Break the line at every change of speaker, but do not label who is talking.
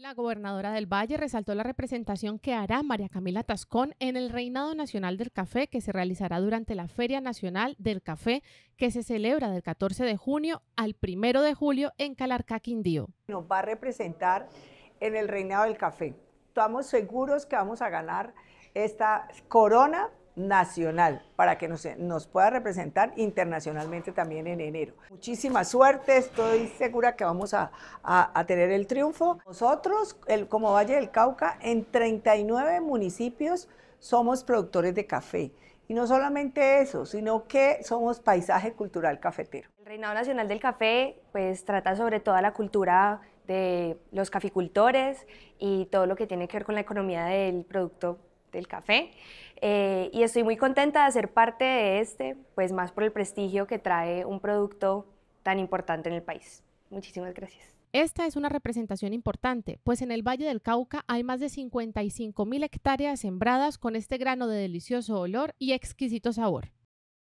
La gobernadora del Valle resaltó la representación que hará María Camila Tascón en el Reinado Nacional del Café que se realizará durante la Feria Nacional del Café que se celebra del 14 de junio al 1 de julio en Calarcá, Quindío.
Nos va a representar en el Reinado del Café. Estamos seguros que vamos a ganar esta corona nacional para que nos, pueda representar internacionalmente también en enero. Muchísima suerte, estoy segura que vamos a, tener el triunfo. Nosotros, como Valle del Cauca, en 39 municipios somos productores de café. Y no solamente eso, sino que somos paisaje cultural cafetero.
El Reinado Nacional del Café pues trata sobre toda la cultura de los caficultores y todo lo que tiene que ver con la economía del producto del café. Eh, y estoy muy contenta de ser parte de este, pues más por el prestigio que trae un producto tan importante en el país. Muchísimas gracias.
Esta es una representación importante, pues en el Valle del Cauca hay más de 55 mil hectáreas sembradas con este grano de delicioso olor y exquisito sabor.